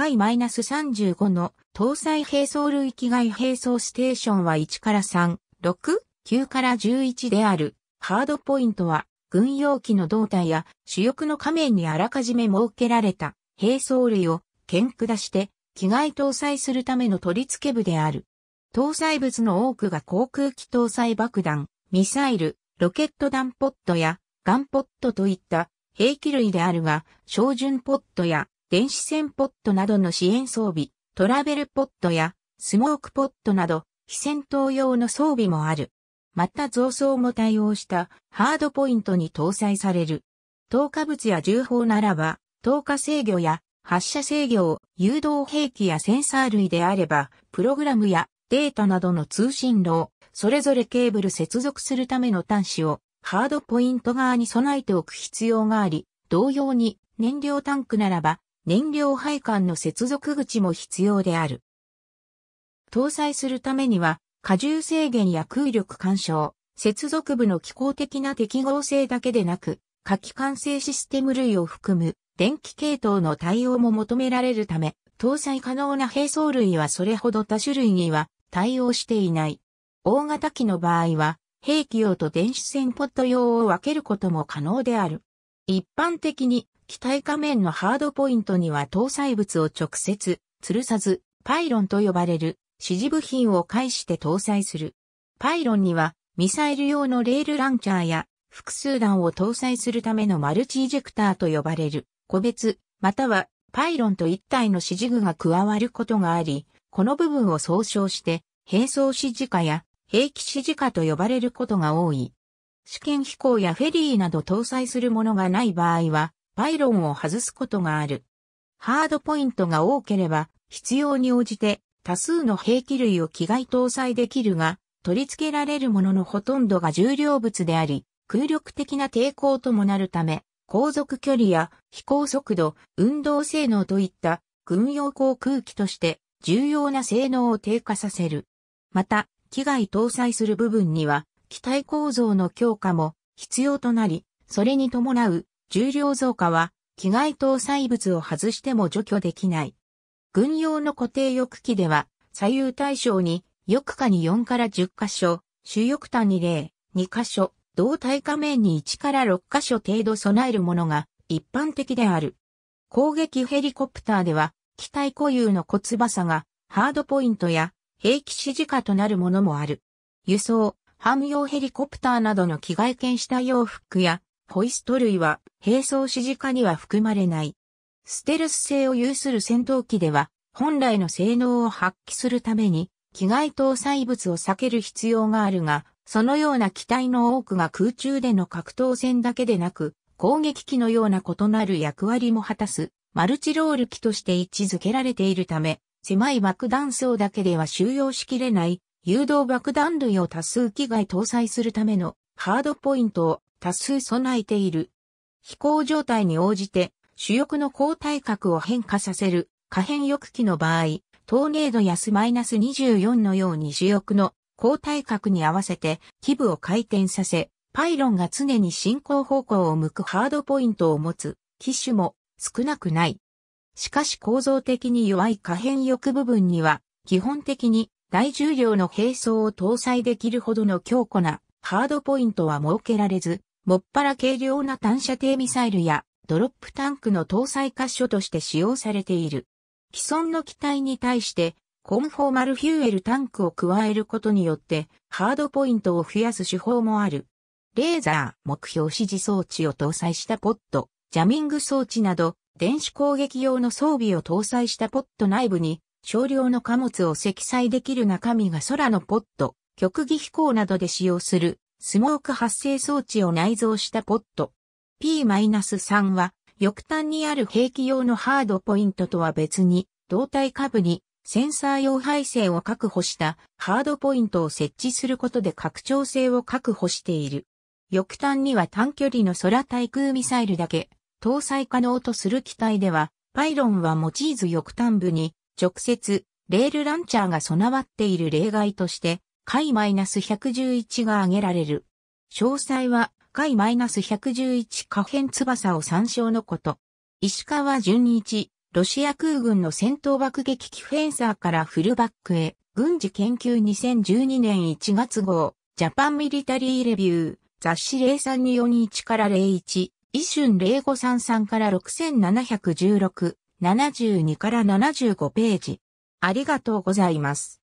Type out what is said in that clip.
回 -35 の搭載並走類機外並走ステーションは1から3、6、9から11である。ハードポイントは軍用機の胴体や主翼の仮面にあらかじめ設けられた並走類を剣下して機外搭載するための取り付け部である。搭載物の多くが航空機搭載爆弾、ミサイル、ロケット弾ポットやガンポットといった兵器類であるが、照準ポットや電子線ポットなどの支援装備、トラベルポットやスモークポットなど非戦闘用の装備もある。また増装も対応したハードポイントに搭載される。投下物や銃砲ならば、投下制御や発射制御、誘導兵器やセンサー類であれば、プログラムやデータなどの通信路を、それぞれケーブル接続するための端子を、ハードポイント側に備えておく必要があり、同様に燃料タンクならば、燃料配管の接続口も必要である。搭載するためには、荷重制限や空力干渉、接続部の機構的な適合性だけでなく、火器管制システム類を含む電気系統の対応も求められるため、搭載可能な並走類はそれほど多種類には対応していない。大型機の場合は、兵器用と電子線ポット用を分けることも可能である。一般的に機体仮面のハードポイントには搭載物を直接、吊るさず、パイロンと呼ばれる指示部品を介して搭載する。パイロンにはミサイル用のレールランチャーや複数弾を搭載するためのマルチエジェクターと呼ばれる個別またはパイロンと一体の指示具が加わることがあり、この部分を総称して並走指示下や兵器指示下と呼ばれることが多い。試験飛行やフェリーなど搭載するものがない場合は、パイロンを外すことがある。ハードポイントが多ければ、必要に応じて多数の兵器類を機外搭載できるが、取り付けられるもののほとんどが重量物であり、空力的な抵抗ともなるため、航続距離や飛行速度、運動性能といった軍用航空機として重要な性能を低下させる。また、機外搭載する部分には機体構造の強化も必要となり、それに伴う重量増加は、機外搭載物を外しても除去できない。軍用の固定翼機では、左右対称に、翼下に4から10箇所、主翼端に0、2箇所、胴体下面に1から6箇所程度備えるものが一般的である。攻撃ヘリコプターでは、機体固有の小翼が、ハードポイントや、兵器指示下となるものもある。輸送、汎用ヘリコプターなどの機外検した服や、ホイスト類は、並走指示下には含まれない。ステルス性を有する戦闘機では、本来の性能を発揮するために、機外搭載物を避ける必要があるが、そのような機体の多くが空中での格闘戦だけでなく、攻撃機のような異なる役割も果たす、マルチロール機として位置づけられているため、狭い爆弾層だけでは収容しきれない、誘導爆弾類を多数機外搭載するためのハードポイントを多数備えている。飛行状態に応じて主翼の交代角を変化させる可変翼機の場合、トーネードやマイナス24のように主翼の交代角に合わせて基部を回転させ、パイロンが常に進行方向を向くハードポイントを持つ機種も少なくない。しかし構造的に弱い可変翼部分には基本的に大重量の並走を搭載できるほどの強固なハードポイントは設けられず、もっぱら軽量な単射程ミサイルやドロップタンクの搭載箇所として使用されている。既存の機体に対してコンフォーマルフューエルタンクを加えることによってハードポイントを増やす手法もある。レーザー目標指示装置を搭載したポット、ジャミング装置など電子攻撃用の装備を搭載したポット内部に少量の貨物を積載できる中身が空のポット、極技飛行などで使用するスモーク発生装置を内蔵したポット。P-3 は、翼端にある兵器用のハードポイントとは別に、胴体下部にセンサー用配線を確保したハードポイントを設置することで拡張性を確保している。翼端には短距離の空対空ミサイルだけ搭載可能とする機体では、パイロンは用いず翼端部に直接レールランチャーが備わっている例外として解 -111 が挙げられる。詳細は解 -111 可変翼を参照のこと。石川純一、ロシア空軍の戦闘爆撃機フェンサーからフルバックへ、軍事研究2012年1月号、ジャパンミリタリーレビュー、雑誌032421から01、イシュン0533から6716、72から75ページ。ありがとうございます。